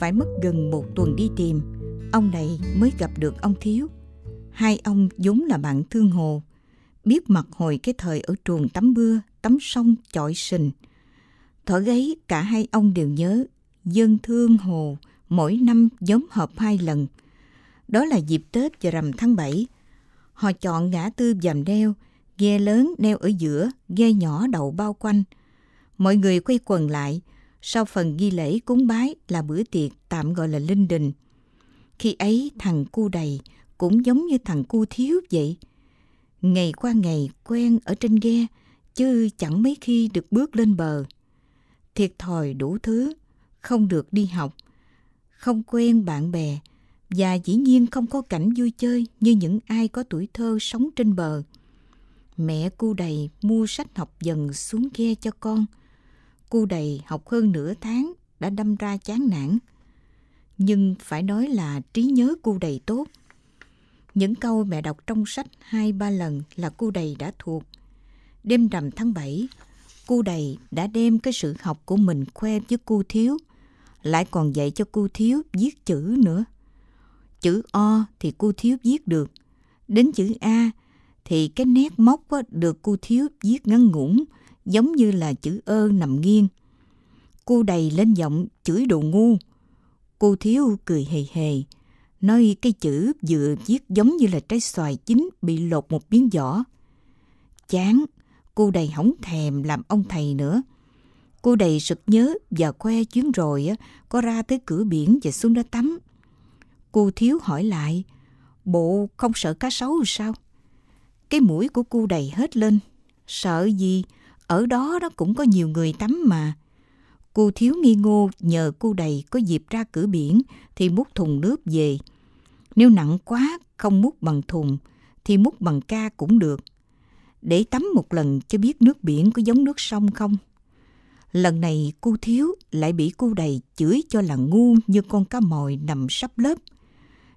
phải mất gần một tuần đi tìm, ông này mới gặp được ông Thiếu. Hai ông vốn là bạn thương hồ, biết mặt hồi cái thời ở truồng tắm mưa, tắm sông chọi sình. Thở gáy cả hai ông đều nhớ, dân thương hồ mỗi năm giống họp hai lần. Đó là dịp Tết và rằm tháng bảy Họ chọn ngã tư dầm đeo, ghe lớn neo ở giữa, ghe nhỏ đậu bao quanh. Mọi người quay quần lại, sau phần ghi lễ cúng bái là bữa tiệc tạm gọi là linh đình. Khi ấy thằng cu đầy cũng giống như thằng cu thiếu vậy. Ngày qua ngày quen ở trên ghe, chứ chẳng mấy khi được bước lên bờ. Thiệt thòi đủ thứ, không được đi học, không quen bạn bè và dĩ nhiên không có cảnh vui chơi như những ai có tuổi thơ sống trên bờ. Mẹ cu đầy mua sách học dần xuống ghe cho con – Cu đầy học hơn nửa tháng đã đâm ra chán nản. Nhưng phải nói là trí nhớ cu đầy tốt. Những câu mẹ đọc trong sách hai ba lần là cu đầy đã thuộc. Đêm rằm tháng 7, cu đầy đã đem cái sự học của mình khoe với cu thiếu. Lại còn dạy cho cu thiếu viết chữ nữa. Chữ O thì cu thiếu viết được. Đến chữ A thì cái nét móc được cu thiếu viết ngắn ngủn giống như là chữ ơ nằm nghiêng. Cô đầy lên giọng chửi đồ ngu. Cô thiếu cười hề hề, nói cái chữ vừa viết giống như là trái xoài chín bị lột một miếng vỏ. Chán, cô đầy hỏng thèm làm ông thầy nữa. Cô đầy sực nhớ và khoe chuyến rồi á, có ra tới cửa biển và xuống đó tắm. Cô thiếu hỏi lại, bộ không sợ cá sấu sao? Cái mũi của cô đầy hết lên, sợ gì? Ở đó đó cũng có nhiều người tắm mà. Cô thiếu nghi ngô nhờ cô đầy có dịp ra cửa biển thì múc thùng nước về. Nếu nặng quá không múc bằng thùng thì múc bằng ca cũng được. Để tắm một lần cho biết nước biển có giống nước sông không. Lần này cô thiếu lại bị cô đầy chửi cho là ngu như con cá mòi nằm sắp lớp.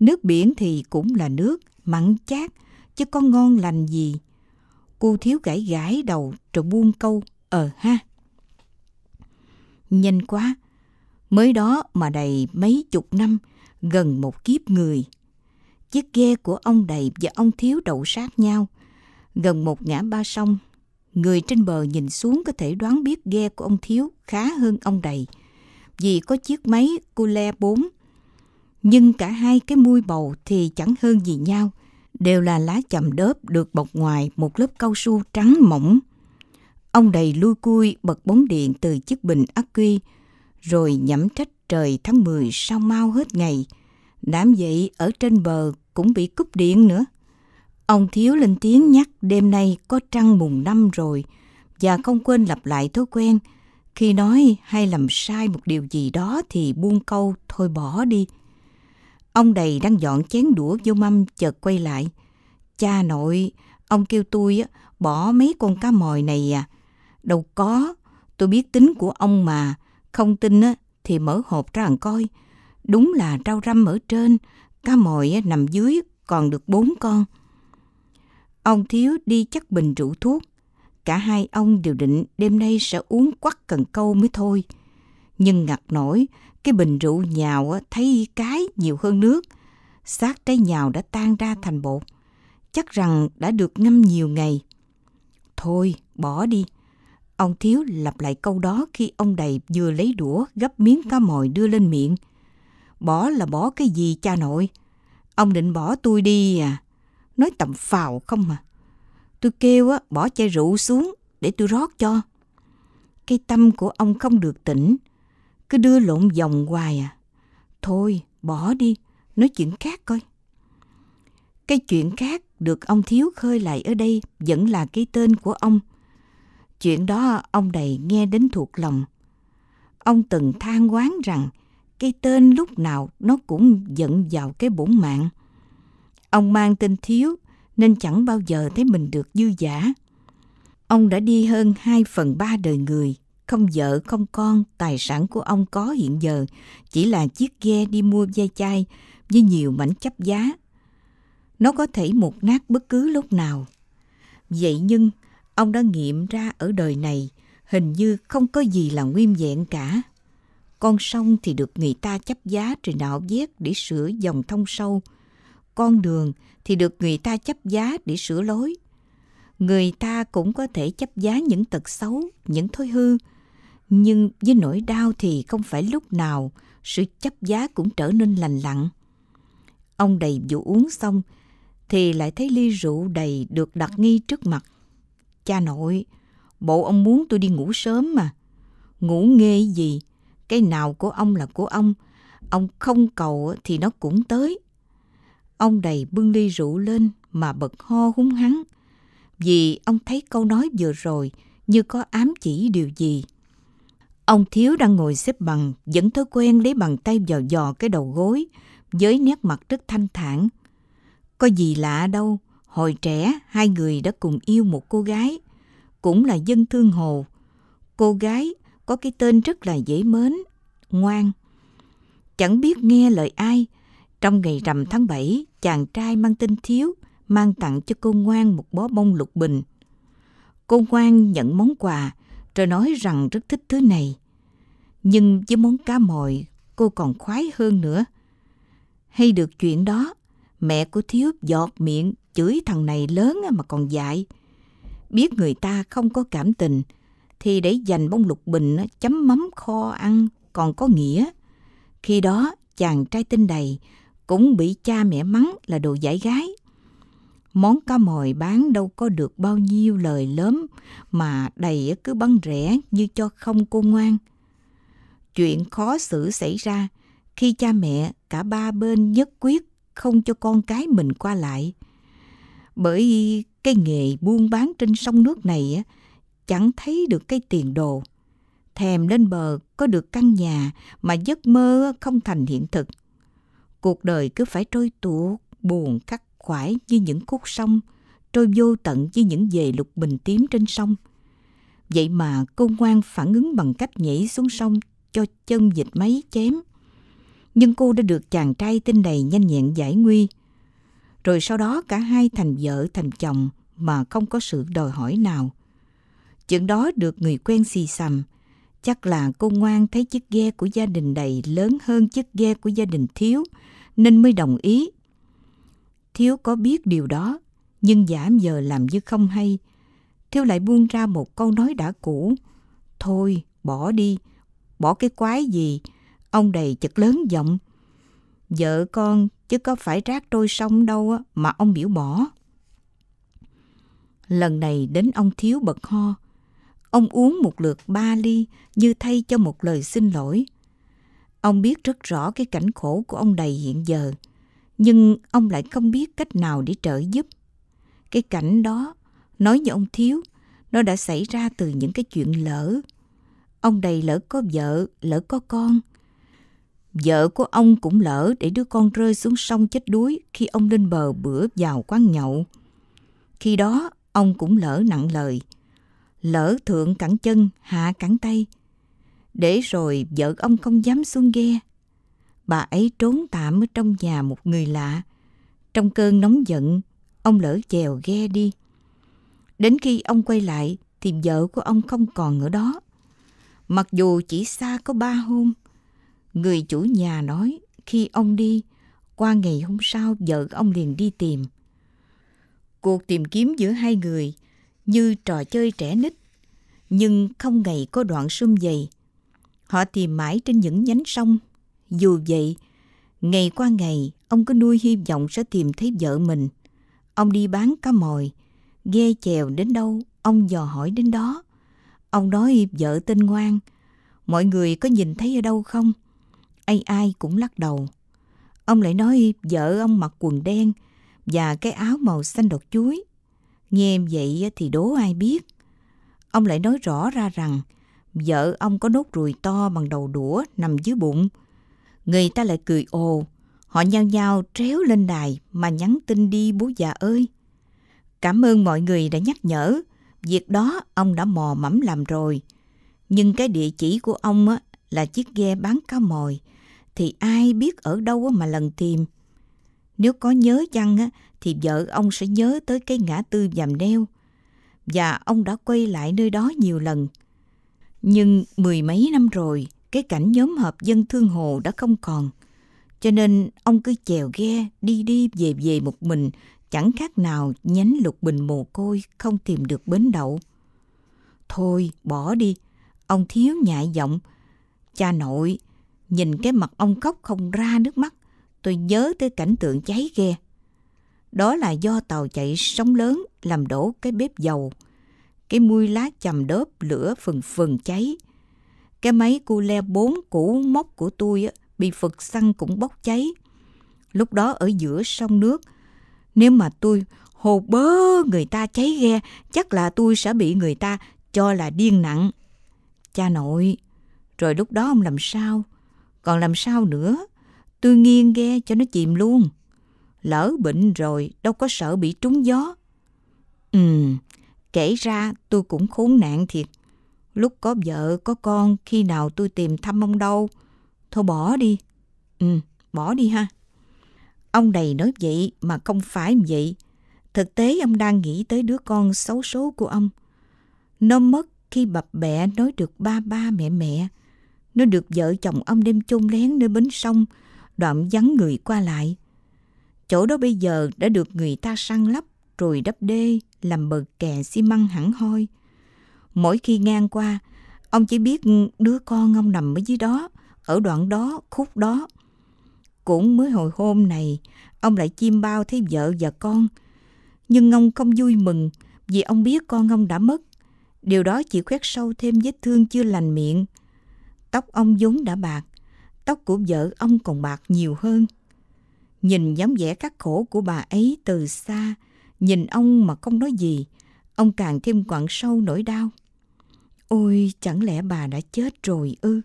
Nước biển thì cũng là nước, mặn chát, chứ có ngon lành gì. Cô thiếu gãi gãi đầu rồi buông câu Ờ ha Nhanh quá Mới đó mà đầy mấy chục năm Gần một kiếp người Chiếc ghe của ông đầy và ông thiếu đậu sát nhau Gần một ngã ba sông Người trên bờ nhìn xuống có thể đoán biết ghe của ông thiếu khá hơn ông đầy Vì có chiếc máy cu le bốn Nhưng cả hai cái mui bầu thì chẳng hơn gì nhau đều là lá chầm đớp được bọc ngoài một lớp cao su trắng mỏng. Ông đầy lui cui bật bóng điện từ chiếc bình ắc quy, rồi nhẩm trách trời tháng 10 sao mau hết ngày. Đám dậy ở trên bờ cũng bị cúp điện nữa. Ông Thiếu lên tiếng nhắc đêm nay có trăng mùng năm rồi và không quên lặp lại thói quen. Khi nói hay làm sai một điều gì đó thì buông câu thôi bỏ đi. Ông đầy đang dọn chén đũa vô mâm chợt quay lại. Cha nội, ông kêu tôi bỏ mấy con cá mòi này à. Đâu có, tôi biết tính của ông mà. Không tin thì mở hộp ra ăn coi. Đúng là rau răm ở trên, cá mòi nằm dưới còn được bốn con. Ông Thiếu đi chắc bình rượu thuốc. Cả hai ông đều định đêm nay sẽ uống quắc cần câu mới thôi. Nhưng ngặt nổi, cái bình rượu nhào thấy cái nhiều hơn nước. Xác trái nhào đã tan ra thành bột. Chắc rằng đã được ngâm nhiều ngày. Thôi, bỏ đi. Ông Thiếu lặp lại câu đó khi ông đầy vừa lấy đũa gấp miếng cá mồi đưa lên miệng. Bỏ là bỏ cái gì cha nội? Ông định bỏ tôi đi à? Nói tầm phào không mà. Tôi kêu á, bỏ chai rượu xuống để tôi rót cho. Cái tâm của ông không được tỉnh cứ đưa lộn vòng hoài à. Thôi, bỏ đi, nói chuyện khác coi. Cái chuyện khác được ông Thiếu khơi lại ở đây vẫn là cái tên của ông. Chuyện đó ông đầy nghe đến thuộc lòng. Ông từng than quán rằng cái tên lúc nào nó cũng dẫn vào cái bổn mạng. Ông mang tên Thiếu nên chẳng bao giờ thấy mình được dư giả. Ông đã đi hơn 2 phần 3 đời người không vợ không con, tài sản của ông có hiện giờ chỉ là chiếc ghe đi mua ve chai với nhiều mảnh chấp giá. Nó có thể một nát bất cứ lúc nào. Vậy nhưng, ông đã nghiệm ra ở đời này hình như không có gì là nguyên vẹn cả. Con sông thì được người ta chấp giá rồi nạo vét để sửa dòng thông sâu. Con đường thì được người ta chấp giá để sửa lối. Người ta cũng có thể chấp giá những tật xấu, những thói hư, nhưng với nỗi đau thì không phải lúc nào sự chấp giá cũng trở nên lành lặn. Ông đầy vụ uống xong thì lại thấy ly rượu đầy được đặt nghi trước mặt. Cha nội, bộ ông muốn tôi đi ngủ sớm mà. Ngủ nghê gì, cái nào của ông là của ông, ông không cầu thì nó cũng tới. Ông đầy bưng ly rượu lên mà bật ho húng hắn, vì ông thấy câu nói vừa rồi như có ám chỉ điều gì. Ông Thiếu đang ngồi xếp bằng, vẫn thói quen lấy bàn tay dò dò cái đầu gối, với nét mặt rất thanh thản. Có gì lạ đâu, hồi trẻ hai người đã cùng yêu một cô gái, cũng là dân thương hồ. Cô gái có cái tên rất là dễ mến, ngoan. Chẳng biết nghe lời ai, trong ngày rằm tháng 7, chàng trai mang tên Thiếu mang tặng cho cô ngoan một bó bông lục bình. Cô ngoan nhận món quà, rồi nói rằng rất thích thứ này. Nhưng với món cá mòi, cô còn khoái hơn nữa. Hay được chuyện đó, mẹ của Thiếu giọt miệng chửi thằng này lớn mà còn dại. Biết người ta không có cảm tình, thì để dành bông lục bình chấm mắm kho ăn còn có nghĩa. Khi đó, chàng trai tinh đầy cũng bị cha mẹ mắng là đồ giải gái món cá mòi bán đâu có được bao nhiêu lời lớn mà đầy cứ bán rẻ như cho không cô ngoan. Chuyện khó xử xảy ra khi cha mẹ cả ba bên nhất quyết không cho con cái mình qua lại. Bởi cái nghề buôn bán trên sông nước này chẳng thấy được cái tiền đồ. Thèm lên bờ có được căn nhà mà giấc mơ không thành hiện thực. Cuộc đời cứ phải trôi tuột, buồn khắc khoải như những khúc sông, trôi vô tận như những dề lục bình tím trên sông. Vậy mà cô ngoan phản ứng bằng cách nhảy xuống sông cho chân dịch máy chém. Nhưng cô đã được chàng trai tin đầy nhanh nhẹn giải nguy. Rồi sau đó cả hai thành vợ thành chồng mà không có sự đòi hỏi nào. Chuyện đó được người quen xì xầm. Chắc là cô ngoan thấy chiếc ghe của gia đình đầy lớn hơn chiếc ghe của gia đình thiếu nên mới đồng ý Thiếu có biết điều đó, nhưng giả giờ làm như không hay. Thiếu lại buông ra một câu nói đã cũ. Thôi, bỏ đi, bỏ cái quái gì, ông đầy chật lớn giọng. Vợ con chứ có phải rác trôi sông đâu mà ông biểu bỏ. Lần này đến ông Thiếu bật ho. Ông uống một lượt ba ly như thay cho một lời xin lỗi. Ông biết rất rõ cái cảnh khổ của ông đầy hiện giờ nhưng ông lại không biết cách nào để trợ giúp. Cái cảnh đó, nói như ông Thiếu, nó đã xảy ra từ những cái chuyện lỡ. Ông đầy lỡ có vợ, lỡ có con. Vợ của ông cũng lỡ để đứa con rơi xuống sông chết đuối khi ông lên bờ bữa vào quán nhậu. Khi đó, ông cũng lỡ nặng lời. Lỡ thượng cẳng chân, hạ cẳng tay. Để rồi vợ ông không dám xuống ghe bà ấy trốn tạm ở trong nhà một người lạ. Trong cơn nóng giận, ông lỡ chèo ghe đi. Đến khi ông quay lại thì vợ của ông không còn ở đó. Mặc dù chỉ xa có ba hôm, người chủ nhà nói khi ông đi, qua ngày hôm sau vợ ông liền đi tìm. Cuộc tìm kiếm giữa hai người như trò chơi trẻ nít, nhưng không ngày có đoạn sum dày. Họ tìm mãi trên những nhánh sông dù vậy, ngày qua ngày ông cứ nuôi hy vọng sẽ tìm thấy vợ mình. Ông đi bán cá mồi, ghe chèo đến đâu ông dò hỏi đến đó. Ông nói vợ tên ngoan, mọi người có nhìn thấy ở đâu không? Ai ai cũng lắc đầu. Ông lại nói vợ ông mặc quần đen và cái áo màu xanh đọt chuối. Nghe vậy thì đố ai biết. Ông lại nói rõ ra rằng vợ ông có nốt ruồi to bằng đầu đũa nằm dưới bụng Người ta lại cười ồ, họ nhao nhao tréo lên đài mà nhắn tin đi bố già ơi. Cảm ơn mọi người đã nhắc nhở, việc đó ông đã mò mẫm làm rồi. Nhưng cái địa chỉ của ông á, là chiếc ghe bán cá mồi, thì ai biết ở đâu mà lần tìm. Nếu có nhớ chăng á, thì vợ ông sẽ nhớ tới cái ngã tư Vàm neo Và ông đã quay lại nơi đó nhiều lần. Nhưng mười mấy năm rồi, cái cảnh nhóm hợp dân thương hồ đã không còn. Cho nên ông cứ chèo ghe đi đi về về một mình, chẳng khác nào nhánh lục bình mồ côi không tìm được bến đậu. Thôi bỏ đi, ông thiếu nhại giọng. Cha nội, nhìn cái mặt ông khóc không ra nước mắt, tôi nhớ tới cảnh tượng cháy ghe. Đó là do tàu chạy sóng lớn làm đổ cái bếp dầu. Cái mui lá chầm đớp lửa phừng phừng cháy, cái máy cu le 4 cũ mốc của tôi á, bị phật xăng cũng bốc cháy. Lúc đó ở giữa sông nước, nếu mà tôi hồ bơ người ta cháy ghe, chắc là tôi sẽ bị người ta cho là điên nặng. Cha nội, rồi lúc đó ông làm sao? Còn làm sao nữa? Tôi nghiêng ghe cho nó chìm luôn. Lỡ bệnh rồi, đâu có sợ bị trúng gió. Ừ, kể ra tôi cũng khốn nạn thiệt. Lúc có vợ, có con, khi nào tôi tìm thăm ông đâu? Thôi bỏ đi. Ừ, bỏ đi ha. Ông đầy nói vậy mà không phải vậy. Thực tế ông đang nghĩ tới đứa con xấu số của ông. Nó mất khi bập bẹ nói được ba ba mẹ mẹ. Nó được vợ chồng ông đem chôn lén nơi bến sông, đoạn vắng người qua lại. Chỗ đó bây giờ đã được người ta săn lấp rồi đắp đê làm bờ kè xi măng hẳn hoi. Mỗi khi ngang qua, ông chỉ biết đứa con ông nằm ở dưới đó, ở đoạn đó, khúc đó. Cũng mới hồi hôm này, ông lại chim bao thấy vợ và con. Nhưng ông không vui mừng vì ông biết con ông đã mất. Điều đó chỉ khoét sâu thêm vết thương chưa lành miệng. Tóc ông vốn đã bạc, tóc của vợ ông còn bạc nhiều hơn. Nhìn dáng vẻ khắc khổ của bà ấy từ xa, nhìn ông mà không nói gì, ông càng thêm quặn sâu nỗi đau. Ôi, chẳng lẽ bà đã chết rồi ư?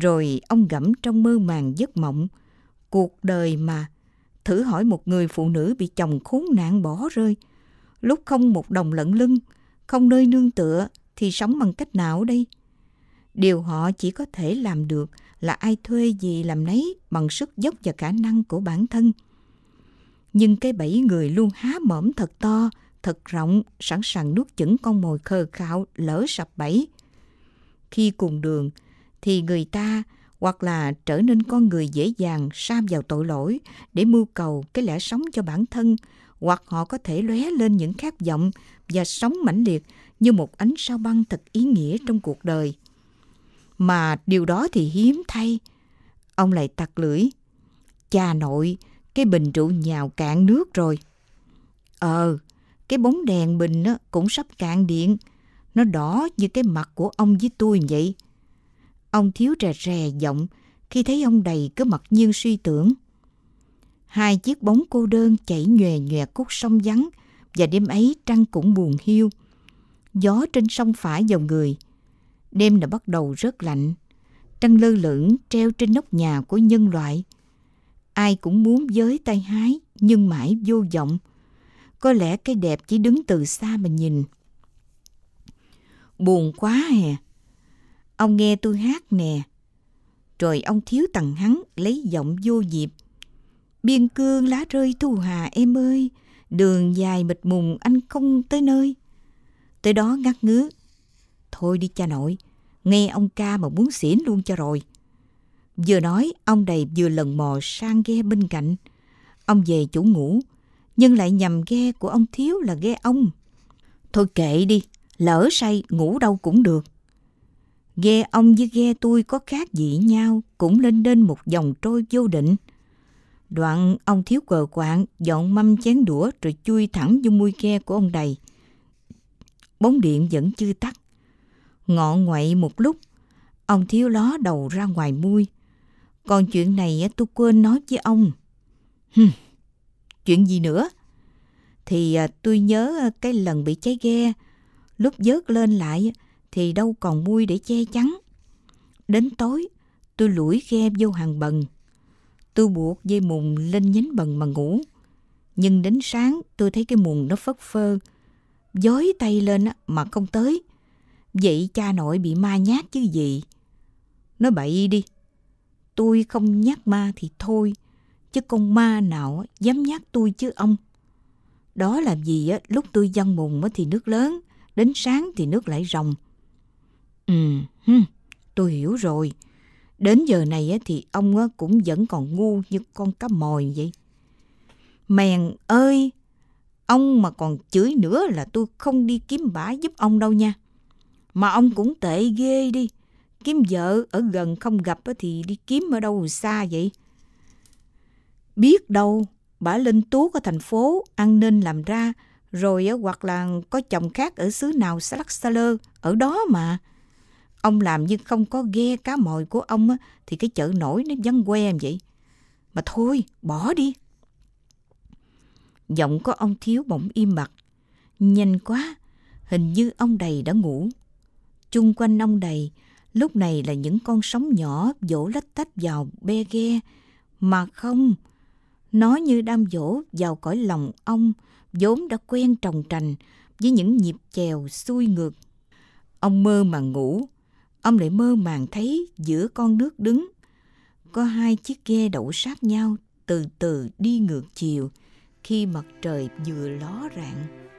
Rồi ông gẫm trong mơ màng giấc mộng. Cuộc đời mà, thử hỏi một người phụ nữ bị chồng khốn nạn bỏ rơi. Lúc không một đồng lận lưng, không nơi nương tựa thì sống bằng cách nào đây? Điều họ chỉ có thể làm được là ai thuê gì làm nấy bằng sức dốc và khả năng của bản thân. Nhưng cái bẫy người luôn há mõm thật to thật rộng, sẵn sàng nuốt chửng con mồi khờ khạo lỡ sập bẫy. Khi cùng đường, thì người ta hoặc là trở nên con người dễ dàng sa vào tội lỗi để mưu cầu cái lẽ sống cho bản thân, hoặc họ có thể lóe lên những khát vọng và sống mãnh liệt như một ánh sao băng thật ý nghĩa trong cuộc đời. Mà điều đó thì hiếm thay. Ông lại tặc lưỡi. Cha nội, cái bình rượu nhào cạn nước rồi. Ờ, cái bóng đèn bình á, cũng sắp cạn điện. Nó đỏ như cái mặt của ông với tôi vậy. Ông thiếu rè rè giọng khi thấy ông đầy cứ mặt nhiên suy tưởng. Hai chiếc bóng cô đơn chảy nhòe nhòe cút sông vắng và đêm ấy trăng cũng buồn hiu. Gió trên sông phải vào người. Đêm đã bắt đầu rất lạnh. Trăng lơ lửng treo trên nóc nhà của nhân loại. Ai cũng muốn giới tay hái nhưng mãi vô vọng. Có lẽ cái đẹp chỉ đứng từ xa mà nhìn. Buồn quá hè. Ông nghe tôi hát nè. Rồi ông thiếu tầng hắn lấy giọng vô dịp. Biên cương lá rơi thu hà em ơi, đường dài mịt mùng anh không tới nơi. Tới đó ngắt ngứa. Thôi đi cha nội, nghe ông ca mà muốn xỉn luôn cho rồi. Vừa nói, ông đầy vừa lần mò sang ghe bên cạnh. Ông về chủ ngủ, nhưng lại nhầm ghe của ông Thiếu là ghe ông. Thôi kệ đi, lỡ say ngủ đâu cũng được. Ghe ông với ghe tôi có khác gì nhau cũng lên đến một dòng trôi vô định. Đoạn ông Thiếu cờ quạng dọn mâm chén đũa rồi chui thẳng vô mui ghe của ông đầy. Bóng điện vẫn chưa tắt. Ngọ ngoại một lúc, ông Thiếu ló đầu ra ngoài mui. Còn chuyện này tôi quên nói với ông. Hừm chuyện gì nữa? Thì à, tôi nhớ à, cái lần bị cháy ghe, lúc vớt lên lại thì đâu còn mui để che chắn. Đến tối, tôi lủi ghe vô hàng bần. Tôi buộc dây mùng lên nhánh bần mà ngủ. Nhưng đến sáng tôi thấy cái mùng nó phất phơ, dối tay lên mà không tới. Vậy cha nội bị ma nhát chứ gì? Nói bậy đi, tôi không nhát ma thì thôi chứ con ma nào dám nhắc tôi chứ ông. Đó làm gì á, lúc tôi dân mùng thì nước lớn, đến sáng thì nước lại rồng. Ừ, hừm, tôi hiểu rồi. Đến giờ này á thì ông á cũng vẫn còn ngu như con cá mòi vậy. Mèn ơi, ông mà còn chửi nữa là tôi không đi kiếm bả giúp ông đâu nha. Mà ông cũng tệ ghê đi. Kiếm vợ ở gần không gặp á thì đi kiếm ở đâu xa vậy? Biết đâu bà Linh Tú ở thành phố ăn nên làm ra rồi hoặc là có chồng khác ở xứ nào lắc xa lơ ở đó mà. Ông làm nhưng không có ghe cá mồi của ông thì cái chợ nổi nó vắng que em vậy. Mà thôi, bỏ đi. Giọng có ông thiếu bỗng im bặt. Nhanh quá, hình như ông đầy đã ngủ. Chung quanh ông đầy, lúc này là những con sóng nhỏ vỗ lách tách vào be ghe. Mà không, nó như đam dỗ vào cõi lòng ông, vốn đã quen trồng trành với những nhịp chèo xuôi ngược. Ông mơ mà ngủ, ông lại mơ màng thấy giữa con nước đứng. Có hai chiếc ghe đậu sát nhau từ từ đi ngược chiều khi mặt trời vừa ló rạng.